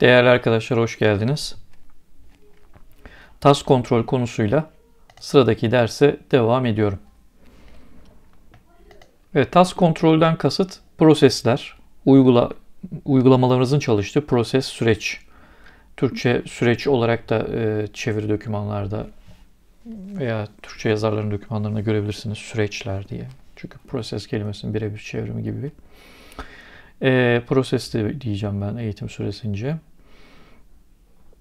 Değerli arkadaşlar hoş geldiniz. Tas kontrol konusuyla sıradaki derse devam ediyorum. Evet, tas kontrolden kasıt prosesler, uygula, uygulamalarınızın çalıştığı proses süreç. Türkçe süreç olarak da e, çeviri dokümanlarda veya Türkçe yazarların dokümanlarında görebilirsiniz süreçler diye. Çünkü proses kelimesinin birebir çevrimi gibi bir e, proses de diyeceğim ben eğitim süresince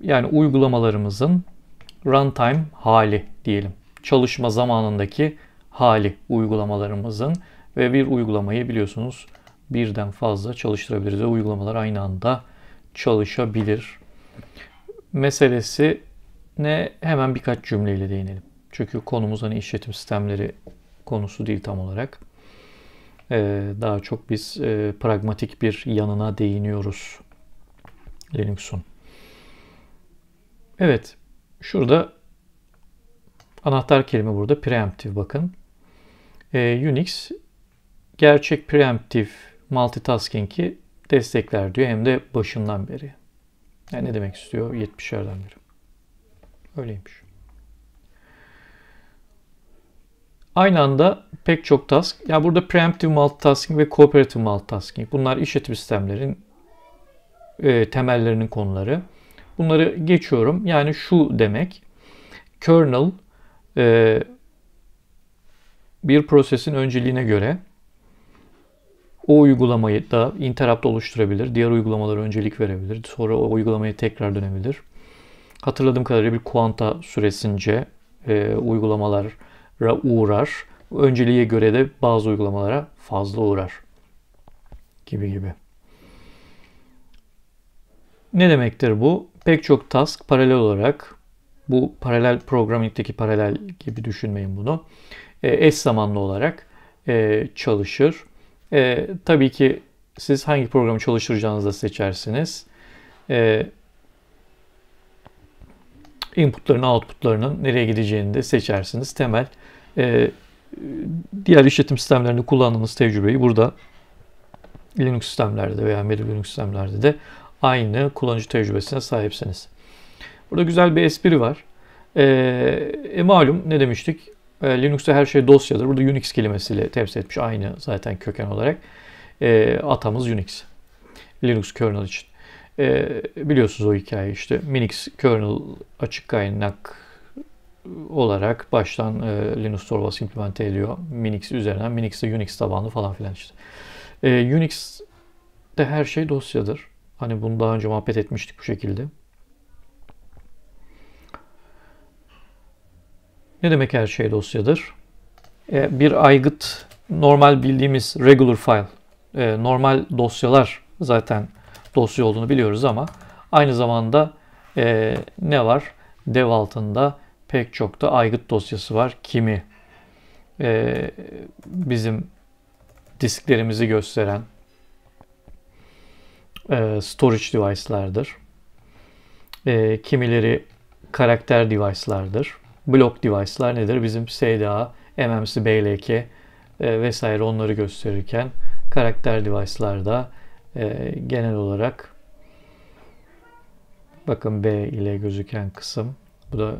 yani uygulamalarımızın runtime hali diyelim. Çalışma zamanındaki hali uygulamalarımızın ve bir uygulamayı biliyorsunuz birden fazla çalıştırabiliriz ve uygulamalar aynı anda çalışabilir. Meselesi ne hemen birkaç cümleyle değinelim. Çünkü konumuz hani işletim sistemleri konusu değil tam olarak. Ee, daha çok biz e, pragmatik bir yanına değiniyoruz Linux'un. Evet. Şurada anahtar kelime burada preemptive bakın. Ee, Unix gerçek preemptive multitasking'i destekler diyor hem de başından beri. Yani ne demek istiyor? 70'lerden beri. Öyleymiş. Aynı anda pek çok task, ya yani burada preemptive multitasking ve cooperative multitasking. Bunlar işletim sistemlerin e, temellerinin konuları. Bunları geçiyorum. Yani şu demek. Kernel e, bir prosesin önceliğine göre o uygulamayı da interrupt oluşturabilir. Diğer uygulamalara öncelik verebilir. Sonra o uygulamaya tekrar dönebilir. Hatırladığım kadarıyla bir kuanta süresince e, uygulamalara uğrar. Önceliğe göre de bazı uygulamalara fazla uğrar. Gibi gibi. Ne demektir bu? pek çok task paralel olarak bu paralel programmingdeki paralel gibi düşünmeyin bunu. E, eş zamanlı olarak e, çalışır. E, tabii ki siz hangi programı çalıştıracağınızı da seçersiniz. inputların, outputlarının nereye gideceğini de seçersiniz. Temel diğer işletim sistemlerinde kullandığınız tecrübeyi burada Linux sistemlerde veya Meri sistemlerde de aynı kullanıcı tecrübesine sahipsiniz. Burada güzel bir espri var. E, e malum ne demiştik? E, Linux'ta her şey dosyadır. Burada Unix kelimesiyle temsil etmiş aynı zaten köken olarak. E, atamız Unix. Linux kernel için. E, biliyorsunuz o hikaye işte Minix kernel açık kaynak olarak baştan e, Linux Torvalds implemente ediyor. Minix üzerinden. Minix de Unix tabanlı falan filan işte. E, de her şey dosyadır. Hani bunu daha önce muhabbet etmiştik bu şekilde. Ne demek her şey dosyadır? E, bir aygıt normal bildiğimiz regular file, e, normal dosyalar zaten dosya olduğunu biliyoruz ama aynı zamanda e, ne var? Dev altında pek çok da aygıt dosyası var. Kimi e, bizim disklerimizi gösteren, e, storage device'lardır. E, kimileri karakter device'lardır. Block device'lar nedir? Bizim SDA, MMC, BLK e, vesaire onları gösterirken karakter device'larda e, genel olarak bakın B ile gözüken kısım bu da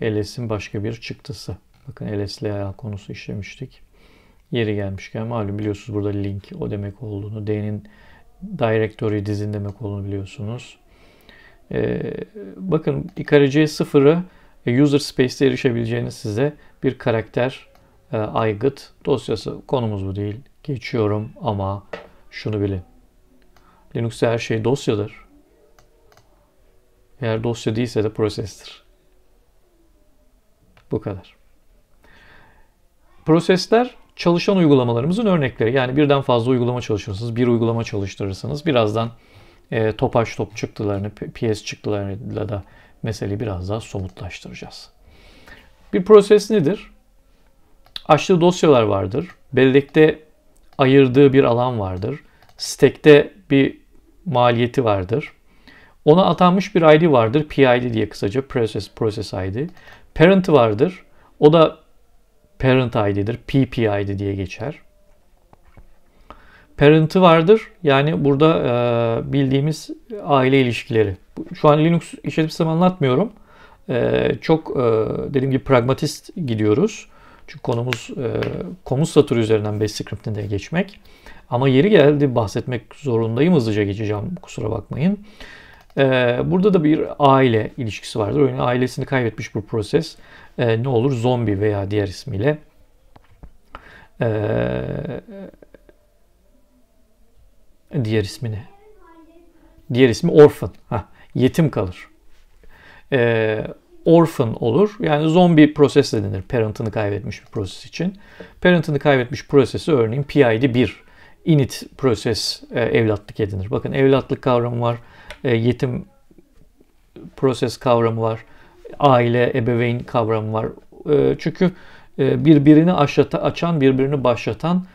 e, LS'in başka bir çıktısı. Bakın LSLA konusu işlemiştik. Yeri gelmişken malum biliyorsunuz burada link o demek olduğunu D'nin directory dizin demek olduğunu biliyorsunuz. Ee, bakın ikareciye sıfırı e, user space'te erişebileceğiniz size bir karakter e, aygıt dosyası konumuz bu değil. Geçiyorum ama şunu bilin. Linux'te her şey dosyadır. Eğer dosya değilse de prosestir. Bu kadar. Prosesler çalışan uygulamalarımızın örnekleri. Yani birden fazla uygulama çalışırsınız, bir uygulama çalıştırırsınız. Birazdan e, topaç top çıktılarını, PS çıktılarıyla da meseleyi biraz daha somutlaştıracağız. Bir proses nedir? Açtığı dosyalar vardır. Bellekte ayırdığı bir alan vardır. Stack'te bir maliyeti vardır. Ona atanmış bir ID vardır. PID diye kısaca Process, Process ID. Parent vardır. O da parent id'dir. PP id diye geçer. Parent'ı vardır. Yani burada e, bildiğimiz aile ilişkileri. Şu an Linux işletim sistemi anlatmıyorum. E, çok e, dediğim gibi pragmatist gidiyoruz. Çünkü konumuz e, komut satırı üzerinden best script'inde geçmek. Ama yeri geldi bahsetmek zorundayım. Hızlıca geçeceğim kusura bakmayın. Ee, burada da bir aile ilişkisi vardır. Örneğin ailesini kaybetmiş bu proses. Ee, ne olur? Zombi veya diğer ismiyle. Ee, diğer ismi ne? Diğer ismi orphan. Heh, yetim kalır. Ee, orphan olur. Yani zombi proses de denir. Parent'ını kaybetmiş bir proses için. Parent'ını kaybetmiş prosesi örneğin PID 1. Init proses e, evlatlık edinir. Bakın evlatlık kavramı var e, yetim proses kavramı var. Aile, ebeveyn kavramı var. E, çünkü e, birbirini aşata, açan, birbirini başlatan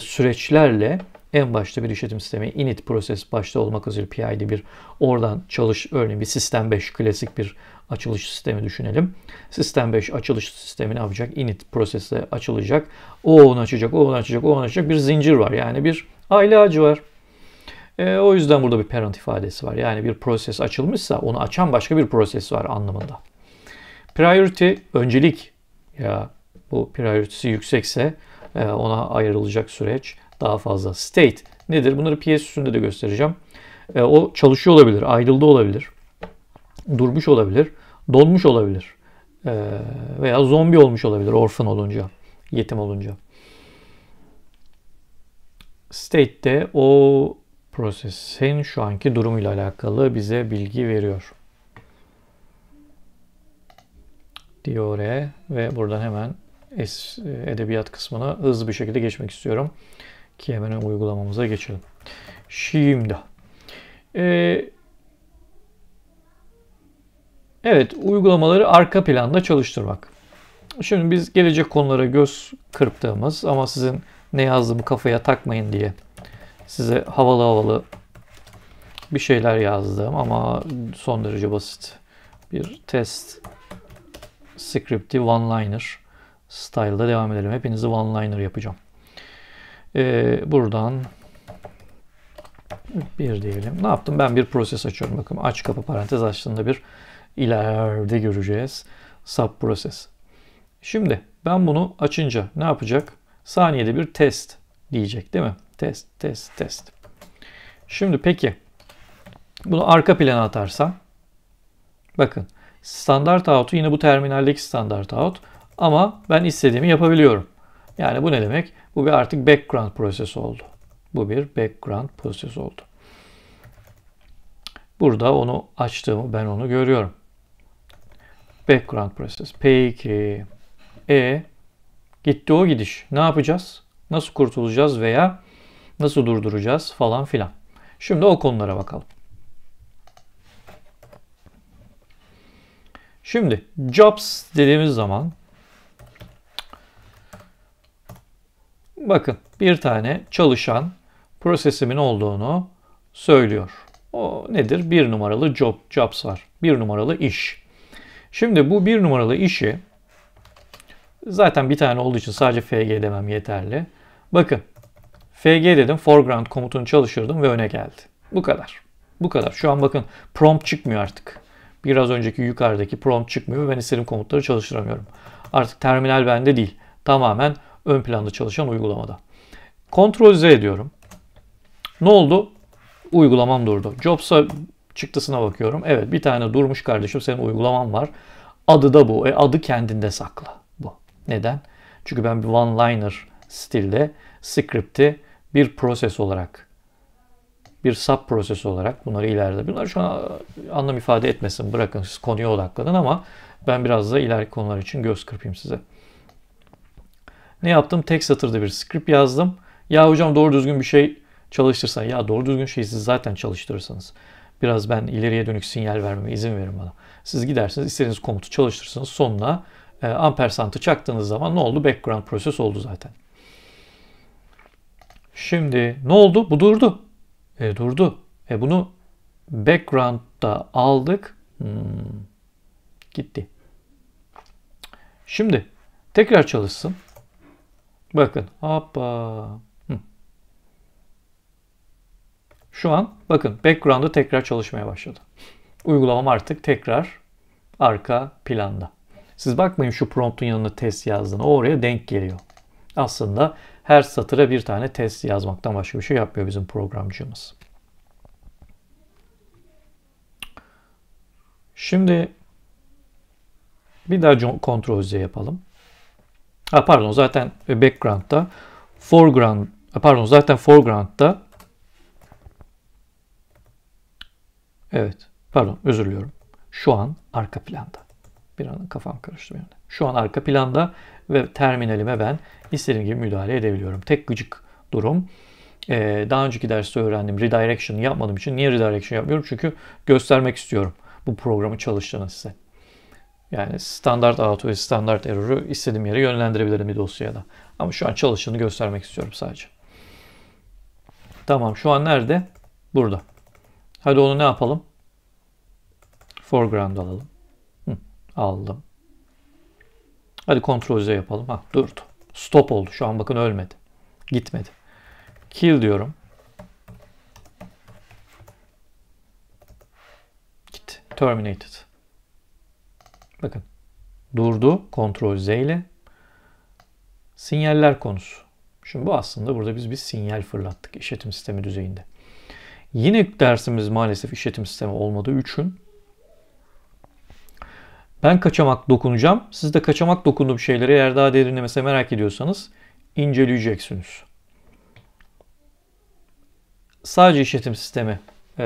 süreçlerle en başta bir işletim sistemi init proses başta olmak üzere PID bir oradan çalış örneğin bir sistem 5 klasik bir açılış sistemi düşünelim. Sistem 5 açılış sistemi ne yapacak? Init prosesle açılacak. O onu açacak, o onu açacak, o onu açacak. Bir zincir var yani bir aile ağacı var. E, o yüzden burada bir parent ifadesi var. Yani bir proses açılmışsa onu açan başka bir proses var anlamında. Priority öncelik ya bu priority'si yüksekse e, ona ayrılacak süreç daha fazla. State nedir? Bunları PS üstünde de göstereceğim. E, o çalışıyor olabilir, ayrıldı olabilir, durmuş olabilir, donmuş olabilir e, veya zombi olmuş olabilir orfan olunca, yetim olunca. State de o prosesin şu anki durumuyla alakalı bize bilgi veriyor. Diore ve buradan hemen es, e, edebiyat kısmına hızlı bir şekilde geçmek istiyorum. Ki hemen uygulamamıza geçelim. Şimdi. Ee, evet uygulamaları arka planda çalıştırmak. Şimdi biz gelecek konulara göz kırptığımız ama sizin ne yazdığımı kafaya takmayın diye size havalı havalı bir şeyler yazdım ama son derece basit bir test script'i one-liner style'da devam edelim. Hepinizi one-liner yapacağım. Ee, buradan bir diyelim. Ne yaptım? Ben bir proses açıyorum. Bakın aç kapı parantez açtığında bir ileride göreceğiz. Sub proses. Şimdi ben bunu açınca ne yapacak? Saniyede bir test diyecek değil mi? test, test, test. Şimdi peki bunu arka plana atarsam bakın standart out'u yine bu terminaldeki standart out ama ben istediğimi yapabiliyorum. Yani bu ne demek? Bu bir artık background proses oldu. Bu bir background proses oldu. Burada onu açtığımı ben onu görüyorum. Background proses. Peki. E gitti o gidiş. Ne yapacağız? Nasıl kurtulacağız veya Nasıl durduracağız falan filan. Şimdi o konulara bakalım. Şimdi jobs dediğimiz zaman bakın bir tane çalışan prosesimin olduğunu söylüyor. O nedir? Bir numaralı job, jobs var. Bir numaralı iş. Şimdi bu bir numaralı işi zaten bir tane olduğu için sadece FG demem yeterli. Bakın FG dedim foreground komutunu çalıştırdım ve öne geldi. Bu kadar. Bu kadar. Şu an bakın prompt çıkmıyor artık. Biraz önceki yukarıdaki prompt çıkmıyor ve ben istediğim komutları çalıştıramıyorum. Artık terminal bende değil. Tamamen ön planda çalışan uygulamada. Ctrl Z diyorum. Ne oldu? Uygulamam durdu. Jobs'a çıktısına bakıyorum. Evet bir tane durmuş kardeşim senin uygulaman var. Adı da bu. E adı kendinde sakla. bu. Neden? Çünkü ben bir one-liner stilde script'i bir proses olarak, bir sub proses olarak bunları ileride. Bunlar şu an anlam ifade etmesin. Bırakın siz konuya odaklanın ama ben biraz da ileriki konular için göz kırpayım size. Ne yaptım? Tek satırda bir script yazdım. Ya hocam doğru düzgün bir şey çalıştırsan. Ya doğru düzgün şeyi siz zaten çalıştırırsanız. Biraz ben ileriye dönük sinyal vermeme izin verin bana. Siz gidersiniz istediğiniz komutu çalıştırırsınız. Sonuna e, ampersantı çaktığınız zaman ne oldu? Background proses oldu zaten. Şimdi ne oldu? Bu durdu. E durdu. E bunu background'da aldık. Hmm. Gitti. Şimdi tekrar çalışsın. Bakın. Hoppa. Şu an bakın background'da tekrar çalışmaya başladı. Uygulamam artık tekrar arka planda. Siz bakmayın şu promptun yanına test yazdığına. O oraya denk geliyor. Aslında her satıra bir tane test yazmaktan başka bir şey yapmıyor bizim programcımız. Şimdi bir daha kontrol Z yapalım. Ha, pardon zaten background'da foreground pardon zaten foreground'da evet pardon özür diliyorum. Şu an arka planda. Bir an kafam karıştı benim de. Şu an arka planda ve terminalime ben istediğim gibi müdahale edebiliyorum. Tek gıcık durum e, daha önceki derste öğrendim redirection yapmadığım için. Niye redirection yapmıyorum? Çünkü göstermek istiyorum bu programı çalıştığını size. Yani standart auto ve standart error'u istediğim yere yönlendirebilirim bir dosyada. Ama şu an çalıştığını göstermek istiyorum sadece. Tamam şu an nerede? Burada. Hadi onu ne yapalım? Foreground alalım. Hı, aldım. Hadi kontrol Z yapalım. Ha, durdu. Stop oldu. Şu an bakın ölmedi. Gitmedi. Kill diyorum. Git. Terminated. Bakın. Durdu. Kontrol Z ile. Sinyaller konusu. Şimdi bu aslında burada biz bir sinyal fırlattık işletim sistemi düzeyinde. Yine dersimiz maalesef işletim sistemi olmadığı için ben kaçamak dokunacağım. Siz de kaçamak dokunduğum şeyleri eğer daha derinlemesine mesela merak ediyorsanız inceleyeceksiniz. Sadece işletim sistemi, e,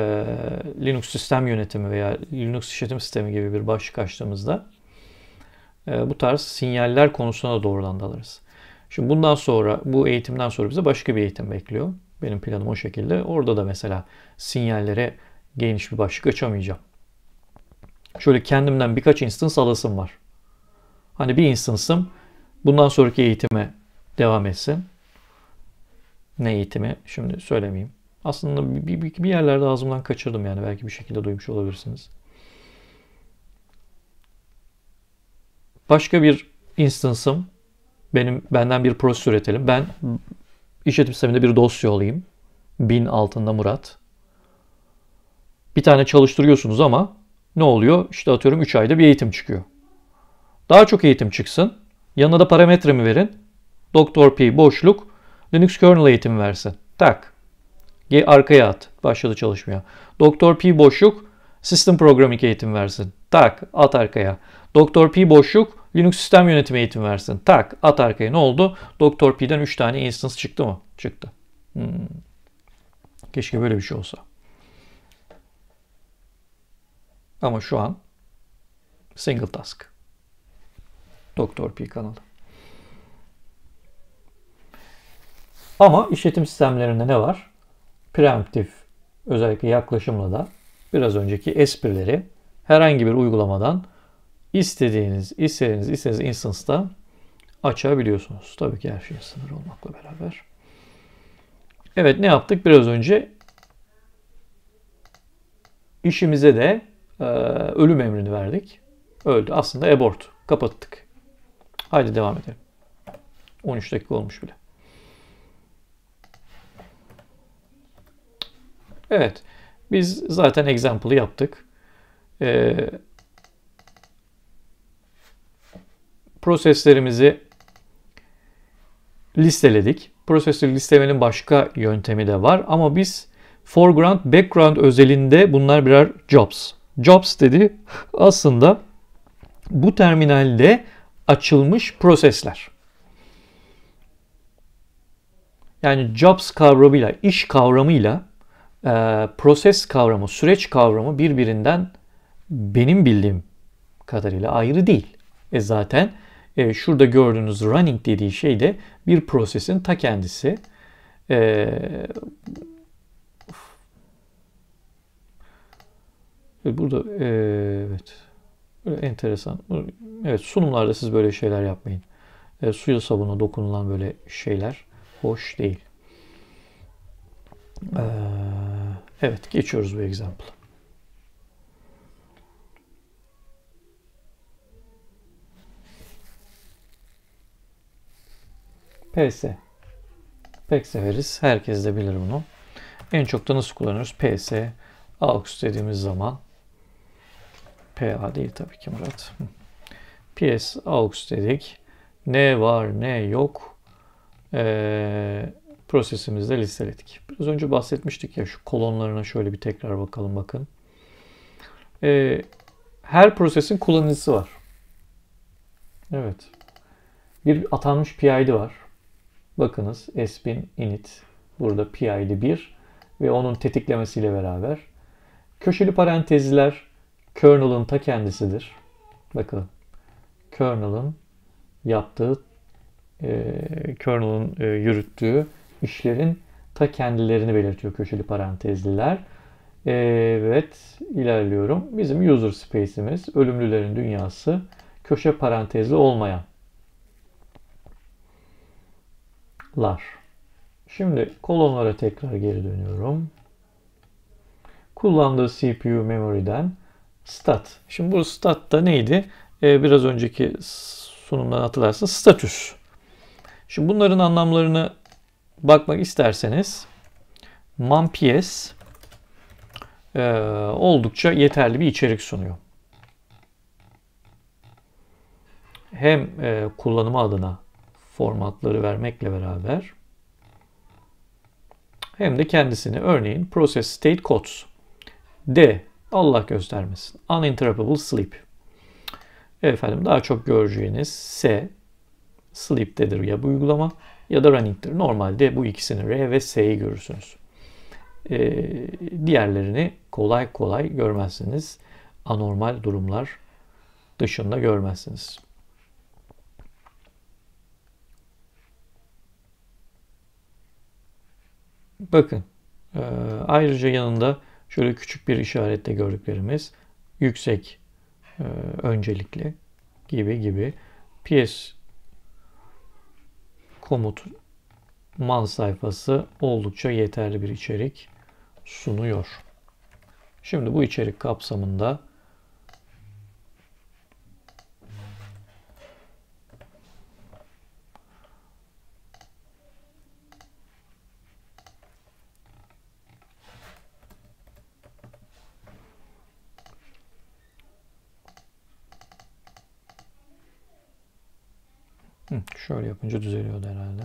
Linux sistem yönetimi veya Linux işletim sistemi gibi bir başlık açtığımızda e, bu tarz sinyaller konusuna doğrudan dalarız. Şimdi bundan sonra bu eğitimden sonra bize başka bir eğitim bekliyor. Benim planım o şekilde. Orada da mesela sinyallere geniş bir başlık açamayacağım şöyle kendimden birkaç instance alasım var. Hani bir instance'ım bundan sonraki eğitime devam etsin. Ne eğitimi şimdi söylemeyeyim. Aslında bir, bir, bir yerlerde ağzımdan kaçırdım yani belki bir şekilde duymuş olabilirsiniz. Başka bir instance'ım benim benden bir proses üretelim. Ben işletim sisteminde bir dosya olayım. Bin altında Murat. Bir tane çalıştırıyorsunuz ama ne oluyor? İşte atıyorum 3 ayda bir eğitim çıkıyor. Daha çok eğitim çıksın. Yanına da parametre mi verin? Doktor P boşluk Linux kernel eğitimi versin. Tak. G arkaya at. Başladı çalışmaya. Doktor P boşluk System Programming eğitim versin. Tak. At arkaya. Doktor P boşluk Linux sistem yönetimi eğitim versin. Tak. At arkaya. Ne oldu? Doktor P'den 3 tane instance çıktı mı? Çıktı. Hmm. Keşke böyle bir şey olsa. Ama şu an single task. Doktor P kanalı. Ama işletim sistemlerinde ne var? Preemptif özellikle yaklaşımla da biraz önceki esprileri herhangi bir uygulamadan istediğiniz, istediğiniz, istediğiniz instance'da açabiliyorsunuz. Tabii ki her şey sınır olmakla beraber. Evet ne yaptık? Biraz önce işimize de ee, ölüm emrini verdik. Öldü. Aslında abort. Kapattık. Haydi devam edelim. 13 dakika olmuş bile. Evet. Biz zaten example'ı yaptık. Ee, proseslerimizi listeledik. Prosesleri listelemenin başka yöntemi de var ama biz foreground, background özelinde bunlar birer jobs. Jobs dedi aslında bu terminalde açılmış prosesler. Yani jobs kavramıyla, iş kavramıyla e, proses kavramı, süreç kavramı birbirinden benim bildiğim kadarıyla ayrı değil. E zaten e, şurada gördüğünüz running dediği şey de bir prosesin ta kendisi. E, Evet, burada e, evet. Böyle enteresan. Evet sunumlarda siz böyle şeyler yapmayın. E, suya sabuna dokunulan böyle şeyler hoş değil. E, evet geçiyoruz bu example. PS. Pek severiz. Herkes de bilir bunu. En çok da nasıl kullanıyoruz? PS, AUX dediğimiz zaman PA değil tabii ki Murat. PS aux dedik. Ne var ne yok ee, prosesimizde listeledik. Biraz önce bahsetmiştik ya şu kolonlarına şöyle bir tekrar bakalım bakın. Ee, her prosesin kullanıcısı var. Evet. Bir atanmış PID var. Bakınız sbin init burada PID 1 ve onun tetiklemesiyle beraber. Köşeli parantezler kernel'ın ta kendisidir. Bakın kernel'ın yaptığı, e, kernel'ın e, yürüttüğü işlerin ta kendilerini belirtiyor köşeli parantezliler. E, evet, ilerliyorum. Bizim user space'imiz, ölümlülerin dünyası, köşe parantezli olmayan lar. Şimdi kolonlara tekrar geri dönüyorum. Kullandığı CPU memory'den Stat. Şimdi bu stat da neydi? Ee, biraz önceki sunumdan hatırlarsın. Statüs. Şimdi bunların anlamlarını bakmak isterseniz Mampies e, oldukça yeterli bir içerik sunuyor. Hem e, kullanımı adına formatları vermekle beraber hem de kendisini örneğin Process State Codes D Allah göstermesin. Uninterruptible sleep. Efendim daha çok göreceğiniz S sleep'tedir ya bu uygulama ya da running'tir. Normalde bu ikisini R ve S'yi görürsünüz. Ee, diğerlerini kolay kolay görmezsiniz. Anormal durumlar dışında görmezsiniz. Bakın e, ayrıca yanında Şöyle küçük bir işaretle gördüklerimiz yüksek e, öncelikli gibi gibi PS komut mal sayfası oldukça yeterli bir içerik sunuyor. Şimdi bu içerik kapsamında Şöyle yapınca düzeliyordu herhalde.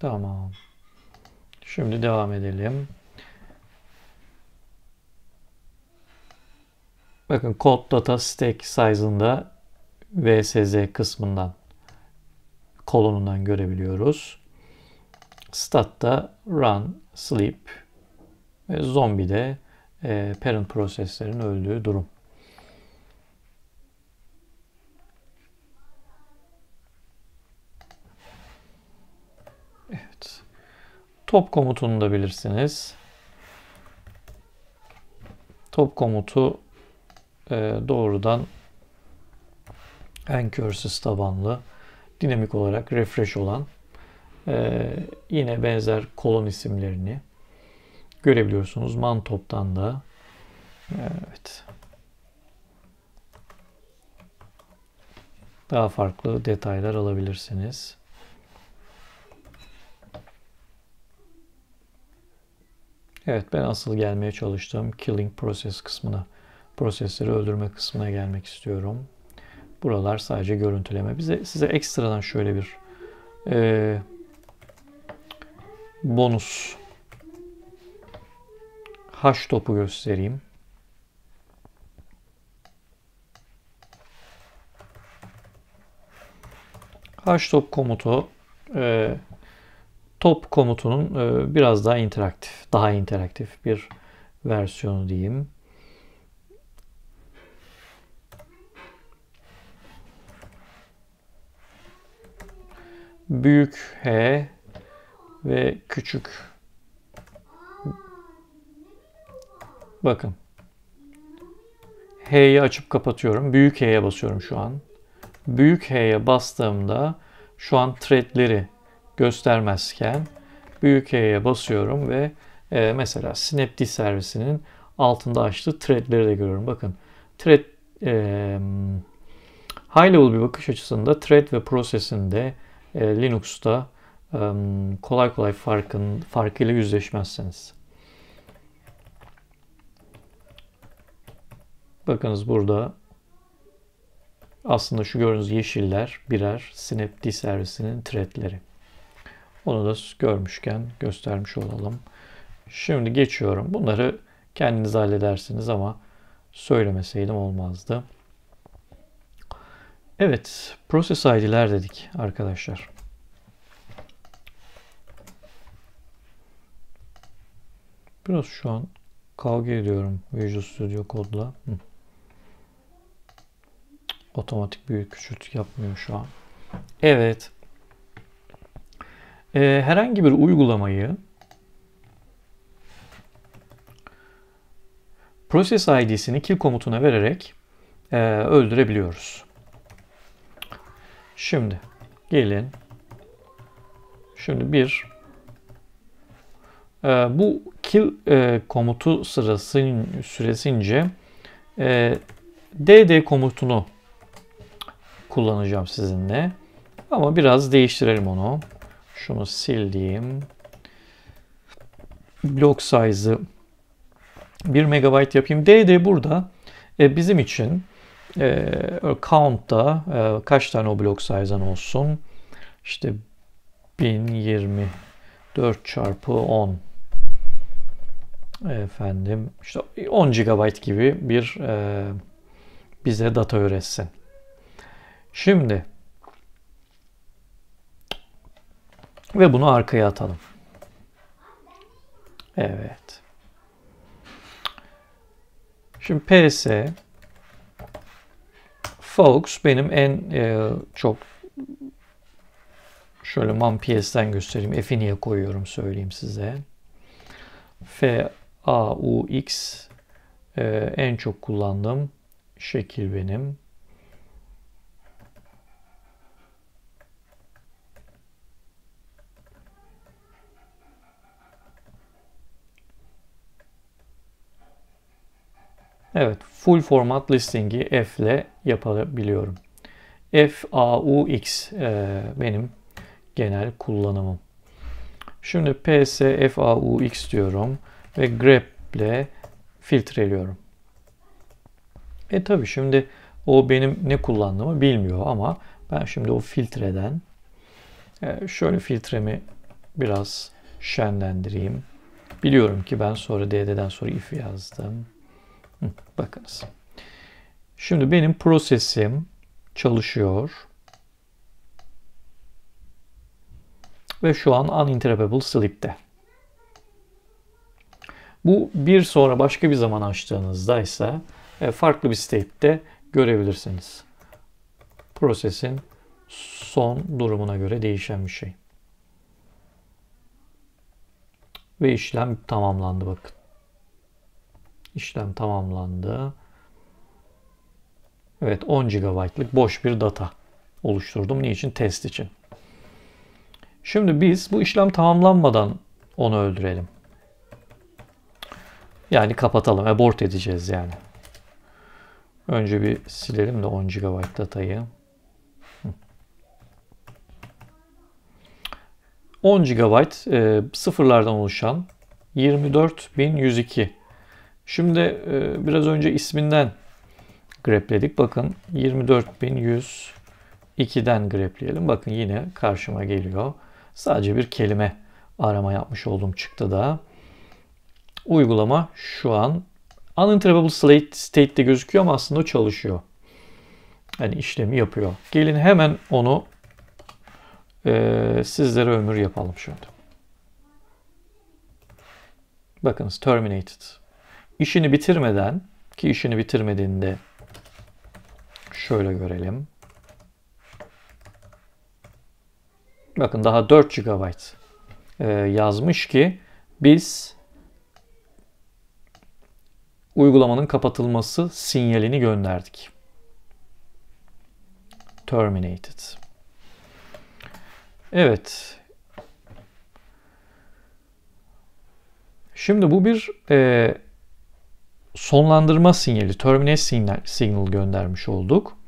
Tamam. Şimdi devam edelim. Bakın kod data stack size'ında VSZ kısmından kolonundan görebiliyoruz. Stat'ta run, sleep ve zombide e, parent proseslerin öldüğü durum. Evet. Top komutunu da bilirsiniz. Top komutu e, doğrudan anchorsız tabanlı, dinamik olarak refresh olan e, yine benzer kolon isimlerini görebiliyorsunuz. Mantop'tan da evet daha farklı detaylar alabilirsiniz. Evet ben asıl gelmeye çalıştığım killing process kısmına, prosesleri öldürme kısmına gelmek istiyorum. Buralar sadece görüntüleme. Bize size ekstradan şöyle bir e, bonus haş topu göstereyim. top komutu e, top komutunun e, biraz daha interaktif, daha interaktif bir versiyonu diyeyim. büyük H ve küçük bakın H'yi açıp kapatıyorum. Büyük H'ye basıyorum şu an. Büyük H'ye bastığımda şu an threadleri göstermezken büyük H'ye basıyorum ve e, mesela Snapd servisinin altında açtığı threadleri de görüyorum. Bakın thread e, high level bir bakış açısında thread ve prosesinde e, Linux'ta e, kolay kolay farkın farkıyla yüzleşmezseniz. Bakınız burada aslında şu gördüğünüz yeşiller birer Snapd servisinin threadleri. Onu da görmüşken göstermiş olalım. Şimdi geçiyorum. Bunları kendiniz halledersiniz ama söylemeseydim olmazdı. Evet, process ID'ler dedik arkadaşlar. Biraz şu an kavga ediyorum Visual Studio Code'la. Otomatik büyük küçült yapmıyor şu an. Evet. Ee, herhangi bir uygulamayı Process ID'sini kill komutuna vererek e, öldürebiliyoruz. Şimdi gelin. Şimdi bir e, bu kill e, komutu sırası süresince e, dd komutunu kullanacağım sizinle. Ama biraz değiştirelim onu. Şunu sildiğim block size'ı 1 MB yapayım. dd burada e, bizim için e, count'ta e, kaç tane o blok size'ın olsun? İşte 1020 4 çarpı 10 efendim işte 10 GB gibi bir e, bize data üretsin. Şimdi ve bunu arkaya atalım. Evet. Şimdi PS Folks benim en e, çok şöyle MAMPS'den göstereyim. F'i niye koyuyorum söyleyeyim size. F A U X e, en çok kullandığım şekil benim. Evet, full format listing'i F ile yapabiliyorum. F A FAUX e, benim genel kullanımım. Şimdi PS X diyorum ve grep ile filtreliyorum. E tabi şimdi o benim ne kullandığımı bilmiyor ama ben şimdi o filtreden e, şöyle filtremi biraz şenlendireyim. Biliyorum ki ben sonra DD'den sonra if yazdım. Bakınız. Şimdi benim prosesim çalışıyor. Ve şu an uninterruptible sleep'te. Bu bir sonra başka bir zaman açtığınızda ise e, farklı bir state'te görebilirsiniz. Prosesin son durumuna göre değişen bir şey. Ve işlem tamamlandı bakın işlem tamamlandı. Evet 10 GB'lık boş bir data oluşturdum. Niçin? Test için. Şimdi biz bu işlem tamamlanmadan onu öldürelim. Yani kapatalım. Abort edeceğiz yani. Önce bir silelim de 10 GB datayı. 10 GB e, sıfırlardan oluşan 24102 Şimdi e, biraz önce isminden grepledik. Bakın 24.102'den grepleyelim. Bakın yine karşıma geliyor. Sadece bir kelime arama yapmış oldum çıktı da. Uygulama şu an uninterruptible state state'de gözüküyor ama aslında çalışıyor. Yani işlemi yapıyor. Gelin hemen onu e, sizlere ömür yapalım şimdi. Bakınız terminated işini bitirmeden ki işini bitirmediğinde şöyle görelim. Bakın daha 4 GB e, yazmış ki biz uygulamanın kapatılması sinyalini gönderdik. Terminated. Evet. Şimdi bu bir e, sonlandırma sinyali, terminate signal, signal göndermiş olduk.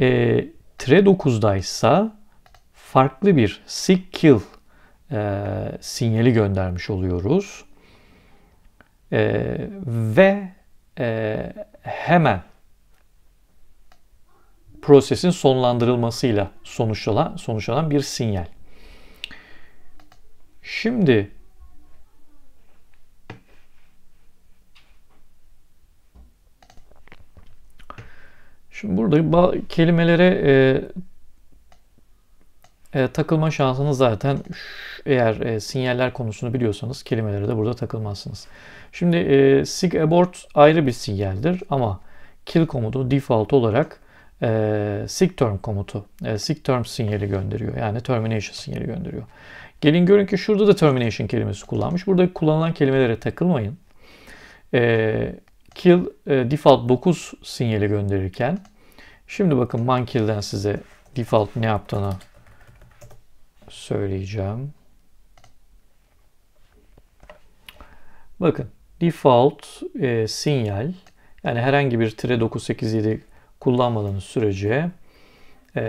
E, tire 9'da ise farklı bir sick kill e, sinyali göndermiş oluyoruz. E, ve e, hemen prosesin sonlandırılmasıyla sonuçlanan, sonuçlanan bir sinyal. Şimdi Şimdi burada kelimelere e, e, takılma şansınız zaten eğer e, sinyaller konusunu biliyorsanız kelimelere de burada takılmazsınız. Şimdi e, sig abort ayrı bir sinyaldir ama kill komutu default olarak e, sig term komutu, e, sig term sinyali gönderiyor. Yani termination sinyali gönderiyor. Gelin görün ki şurada da termination kelimesi kullanmış. Burada kullanılan kelimelere takılmayın. E, kill e, default 9 sinyali gönderirken şimdi bakın monkill'den size default ne yaptığını söyleyeceğim. Bakın default e, sinyal yani herhangi bir tire 987 kullanmadığınız sürece e,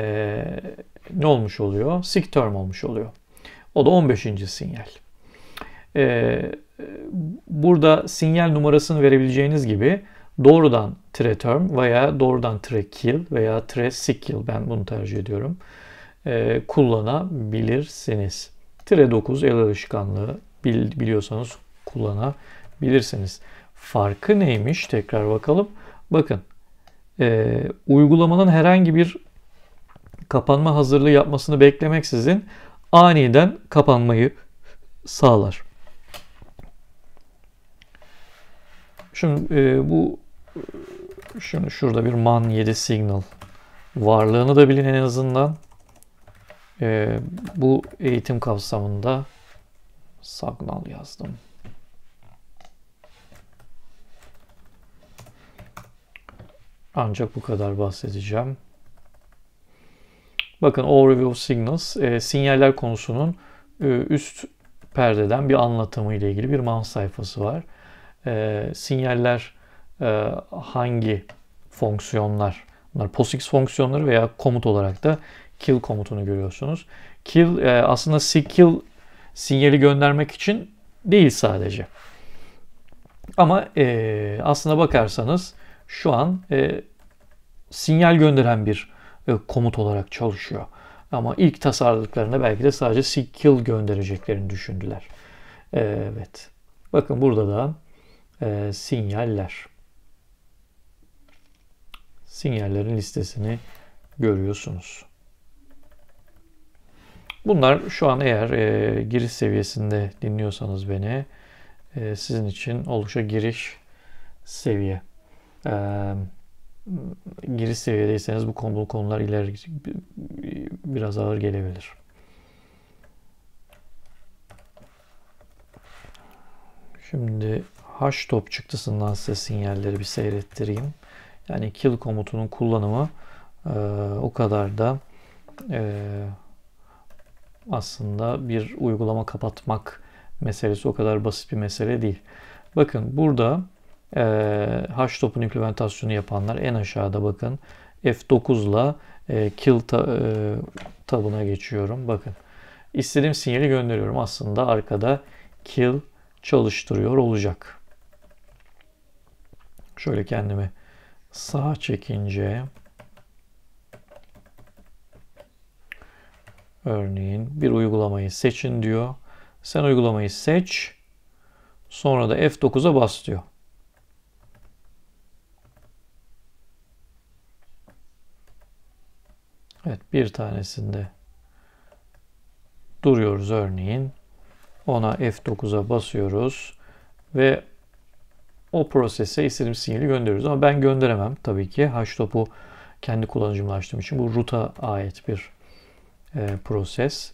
ne olmuş oluyor? Sick term olmuş oluyor. O da 15. sinyal. E, Burada sinyal numarasını verebileceğiniz gibi doğrudan tire term veya doğrudan tire kill veya tire sick kill ben bunu tercih ediyorum. E, kullanabilirsiniz. Tire 9 el alışkanlığı biliyorsanız kullanabilirsiniz. Farkı neymiş? Tekrar bakalım. Bakın e, uygulamanın herhangi bir kapanma hazırlığı yapmasını beklemeksizin aniden kapanmayı sağlar. Şimdi e, bu şimdi şurada bir man 7 signal varlığını da bilin en azından. E, bu eğitim kapsamında signal yazdım. Ancak bu kadar bahsedeceğim. Bakın Overview of Signals e, sinyaller konusunun e, üst perdeden bir anlatımı ile ilgili bir man sayfası var e, sinyaller e, hangi fonksiyonlar? Bunlar POSIX fonksiyonları veya komut olarak da kill komutunu görüyorsunuz. Kill e, aslında kill sinyali göndermek için değil sadece. Ama e, aslına bakarsanız şu an e, sinyal gönderen bir e, komut olarak çalışıyor. Ama ilk tasarladıklarında belki de sadece kill göndereceklerini düşündüler. E, evet. Bakın burada da e, sinyaller. Sinyallerin listesini görüyorsunuz. Bunlar şu an eğer e, giriş seviyesinde dinliyorsanız beni e, sizin için oluşa giriş seviye. E, giriş seviyedeyseniz bu konu, konular ileri biraz ağır gelebilir. Şimdi H top çıktısından size sinyalleri bir seyrettireyim. Yani kill komutunun kullanımı e, o kadar da e, aslında bir uygulama kapatmak meselesi o kadar basit bir mesele değil. Bakın burada e, H topun implementasyonu yapanlar en aşağıda bakın F9 ile e, kill ta, e, tabına geçiyorum. Bakın istediğim sinyali gönderiyorum. Aslında arkada kill çalıştırıyor olacak. Şöyle kendimi sağa çekince örneğin bir uygulamayı seçin diyor. Sen uygulamayı seç. Sonra da F9'a bas diyor. Evet bir tanesinde duruyoruz örneğin. Ona F9'a basıyoruz ve o prosese istediğim sinyali gönderiyoruz. Ama ben gönderemem tabii ki. Hashtopu kendi kullanıcımla açtığım için bu root'a ait bir e, proses.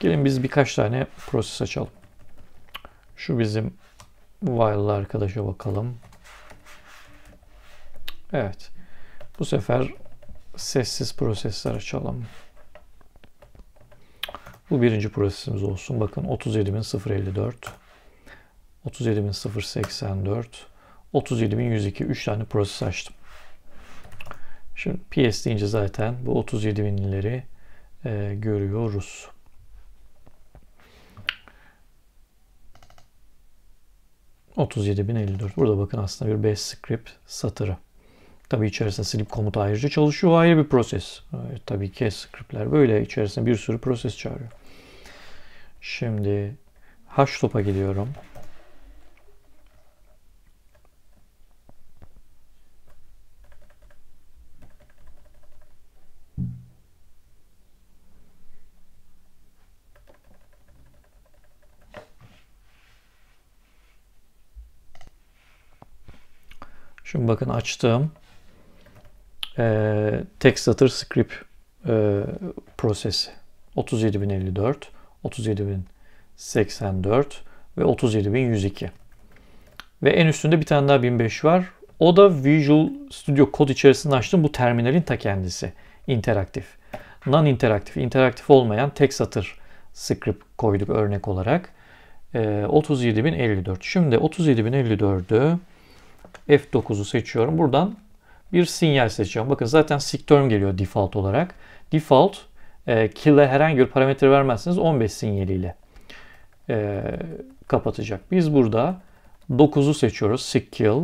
Gelin biz birkaç tane proses açalım. Şu bizim while'lı arkadaşa bakalım. Evet. Bu sefer sessiz prosesler açalım. Bu birinci prosesimiz olsun. Bakın 37.054 37.084 37102 3 tane proses açtım. Şimdi PS deyince zaten bu 37.000'leri e, görüyoruz. ...37.054. Burada bakın aslında bir bash script satırı. Tabi içerisinde slip komutu ayrıca çalışıyor. ayrı bir proses. Evet, tabii ki scriptler böyle. içerisinde bir sürü proses çağırıyor. Şimdi hash top'a gidiyorum. Şimdi bakın açtığım e, tek satır script e, prosesi 37054, 37084 ve 37102. Ve en üstünde bir tane daha 1005 var. O da Visual Studio Code içerisinde açtığım bu terminalin ta kendisi. interaktif. Non-interaktif, interaktif olmayan tek satır script koyduk örnek olarak. E, 37054. Şimdi 37054'ü F9'u seçiyorum. Buradan bir sinyal seçiyorum. Bakın zaten siktörm geliyor default olarak. Default e, kill'e herhangi bir parametre vermezseniz 15 sinyaliyle e, kapatacak. Biz burada 9'u seçiyoruz. Sick kill.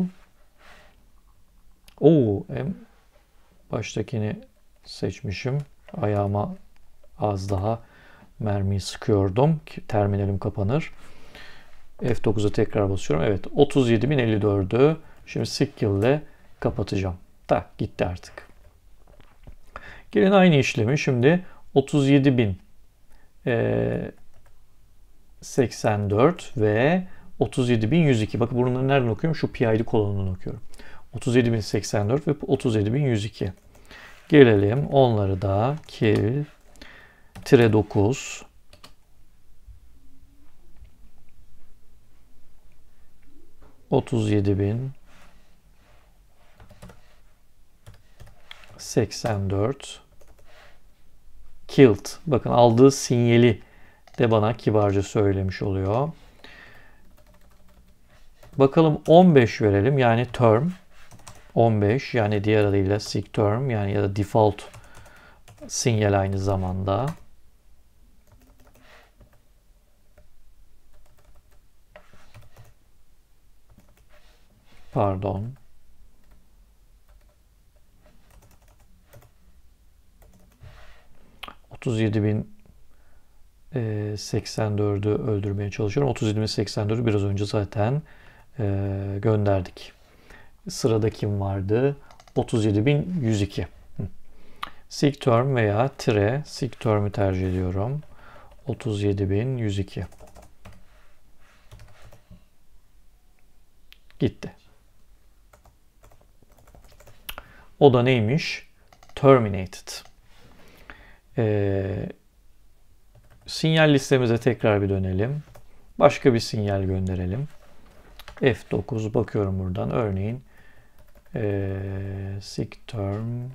Oo, em, baştakini seçmişim. Ayağıma az daha mermiyi sıkıyordum terminalim kapanır. F9'a tekrar basıyorum. Evet 37.054'ü Şimdi SQL ile kapatacağım. Ta gitti artık. Gelin aynı işlemi şimdi 37.000 ve 37.102. Bakın bunları nereden okuyorum? Şu PID kolonundan okuyorum. 37.084 ve 37.102. Gelelim onları da kill tire 9 37.000 84 killed. Bakın aldığı sinyali de bana kibarca söylemiş oluyor. Bakalım 15 verelim yani term 15 yani diğer adıyla sick term yani ya da default sinyal aynı zamanda. Pardon. 37.084'ü e, öldürmeye çalışıyorum. 37.084'ü biraz önce zaten e, gönderdik. Sırada kim vardı? 37.102. Sig term veya tire sig term'ü tercih ediyorum. 37.102. Gitti. O da neymiş? Terminated e, sinyal listemize tekrar bir dönelim. Başka bir sinyal gönderelim. F9 bakıyorum buradan. Örneğin e, ee, sig term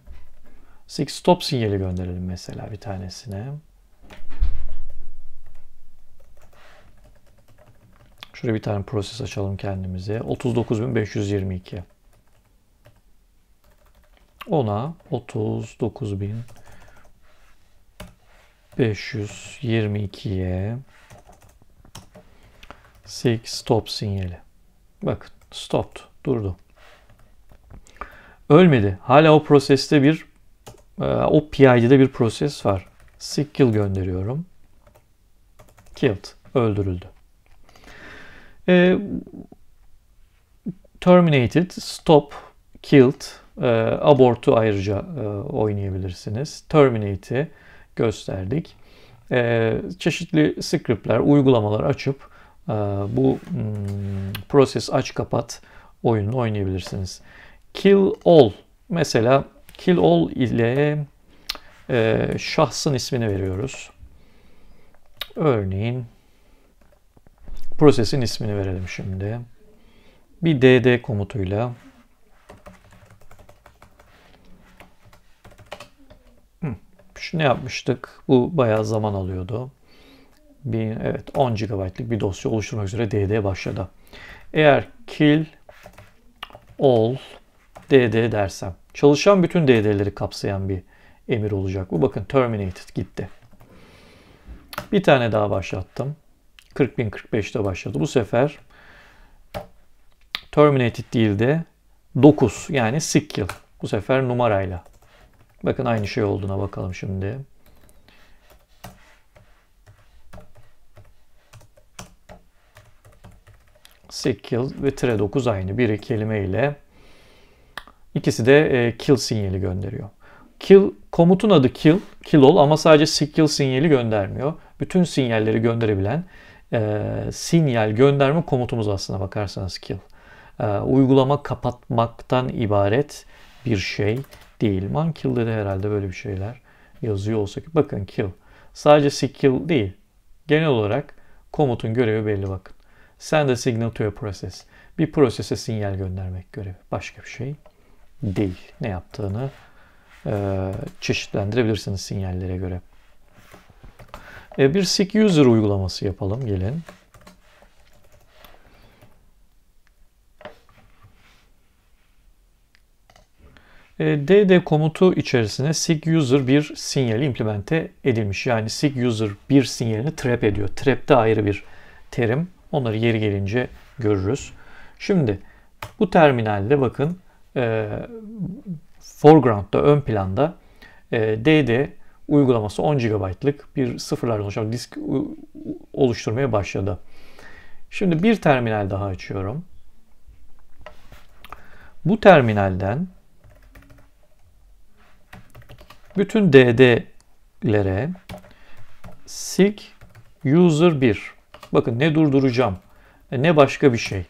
sig stop sinyali gönderelim mesela bir tanesine. Şuraya bir tane proses açalım kendimize. 39.522. Ona 39.522 522'ye 6 stop sinyali. Bakın stopped durdu. Ölmedi. Hala o proseste bir e, o PID'de bir proses var. Sick kill gönderiyorum. Killed. Öldürüldü. E, terminated, stop, killed, e, abort'u ayrıca e, oynayabilirsiniz. Terminate'i gösterdik. E, çeşitli scriptler, uygulamalar açıp e, bu hmm, proses aç kapat oyununu oynayabilirsiniz. Kill all mesela kill all ile e, şahsın ismini veriyoruz. Örneğin prosesin ismini verelim şimdi. Bir dd komutuyla Şunu yapmıştık. Bu bayağı zaman alıyordu. Bir, evet 10 GB'lık bir dosya oluşturmak üzere DD başladı. Eğer kill all DD dersem çalışan bütün DD'leri kapsayan bir emir olacak. Bu bakın terminated gitti. Bir tane daha başlattım. 40.045'te başladı. Bu sefer terminated değil de 9 yani sick kill. Bu sefer numarayla Bakın aynı şey olduğuna bakalım şimdi. kill ve tire 9 aynı. Biri kelime ile ikisi de e, kill sinyali gönderiyor. Kill komutun adı kill, kill ol ama sadece sick sinyali göndermiyor. Bütün sinyalleri gönderebilen e, sinyal gönderme komutumuz aslında bakarsanız kill. E, uygulama kapatmaktan ibaret bir şey değil. Man kill'de de herhalde böyle bir şeyler yazıyor olsa ki. Bakın kill. Sadece skill değil. Genel olarak komutun görevi belli bakın. Send a signal to a process. Bir prosese sinyal göndermek görevi. Başka bir şey değil. Ne yaptığını e, çeşitlendirebilirsiniz sinyallere göre. E, bir SIG user uygulaması yapalım. Gelin. dd e, komutu içerisine sig_user bir sinyali implemente edilmiş. Yani sig_user bir sinyalini trap ediyor. Trap de ayrı bir terim. Onları yeri gelince görürüz. Şimdi bu terminalde bakın e, foreground'da ön planda e, dd uygulaması 10 GB'lık bir sıfırlar oluşan disk oluşturmaya başladı. Şimdi bir terminal daha açıyorum. Bu terminalden bütün dd'lere sig user 1 bakın ne durduracağım ne başka bir şey.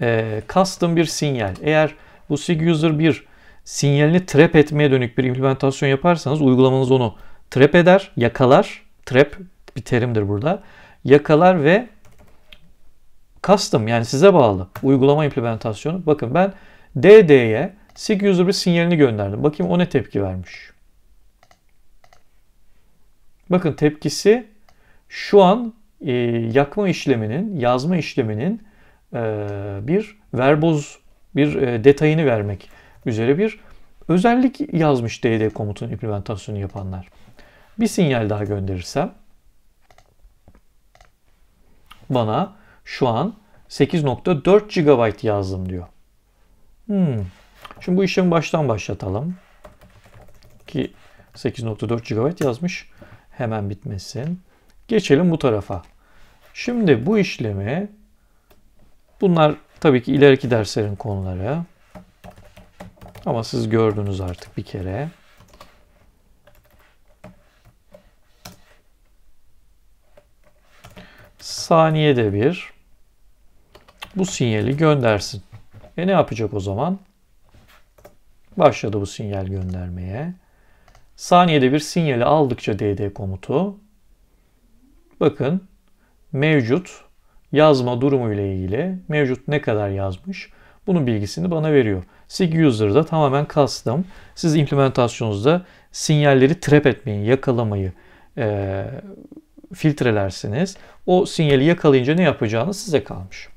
Ee, custom bir sinyal. Eğer bu sig user 1 sinyalini trap etmeye dönük bir implementasyon yaparsanız uygulamanız onu trap eder, yakalar. Trap bir terimdir burada. Yakalar ve custom yani size bağlı uygulama implementasyonu. Bakın ben DD'ye SIG user bir sinyalini gönderdim. Bakayım o ne tepki vermiş. Bakın tepkisi şu an e, yakma işleminin, yazma işleminin e, bir verboz, bir e, detayını vermek üzere bir özellik yazmış DD komutun implementasyonu yapanlar. Bir sinyal daha gönderirsem bana şu an 8.4 GB yazdım diyor. Hmm. Şimdi bu işlemi baştan başlatalım. Ki 8.4 GB yazmış. Hemen bitmesin. Geçelim bu tarafa. Şimdi bu işlemi bunlar tabii ki ileriki derslerin konuları. Ama siz gördünüz artık bir kere. saniyede bir bu sinyali göndersin. E ne yapacak o zaman? Başladı bu sinyal göndermeye. Saniyede bir sinyali aldıkça dd komutu bakın mevcut yazma durumu ile ilgili mevcut ne kadar yazmış bunun bilgisini bana veriyor. Sig User'da tamamen custom. Siz implementasyonunuzda sinyalleri trap etmeyi, yakalamayı e, filtrelersiniz. O sinyali yakalayınca ne yapacağınız size kalmış.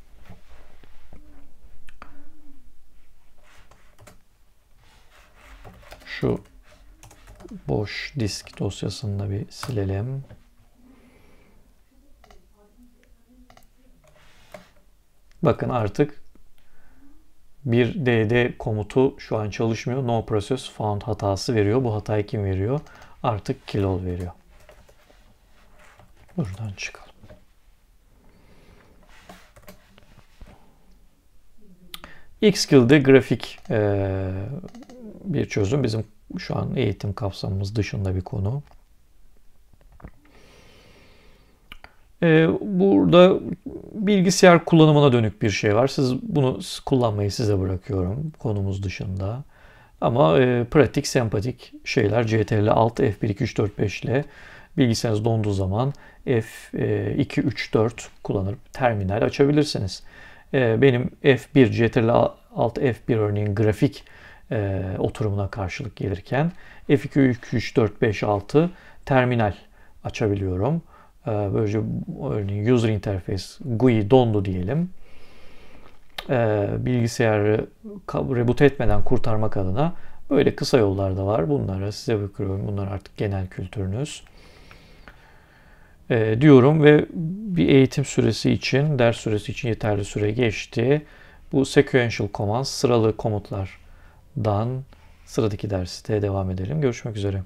Şu boş disk dosyasını da bir silelim. Bakın artık bir dd komutu şu an çalışmıyor. No process found hatası veriyor. Bu hatayı kim veriyor? Artık kilol veriyor. Buradan çıkalım. Xkill'de grafik e, bir çözüm. Bizim şu an eğitim kapsamımız dışında bir konu. Ee, burada bilgisayar kullanımına dönük bir şey var. Siz bunu kullanmayı size bırakıyorum konumuz dışında. Ama e, pratik, sempatik şeyler CTRL alt F1, 2, 3, 4, 5 ile bilgisayarınız donduğu zaman F2, 3, 4 kullanır. terminal açabilirsiniz. E, benim F1, CTRL alt F1 örneğin grafik e, oturumuna karşılık gelirken F2, 3, 4, 5, 6 terminal açabiliyorum. E, böylece örneğin user interface GUI dondu diyelim. E, bilgisayarı reboot etmeden kurtarmak adına böyle kısa yollar da var. bunlara size bırakıyorum. Bunlar artık genel kültürünüz e, diyorum ve bir eğitim süresi için, ders süresi için yeterli süre geçti. Bu sequential commands, sıralı komutlar dan sıradaki derste devam edelim. Görüşmek üzere.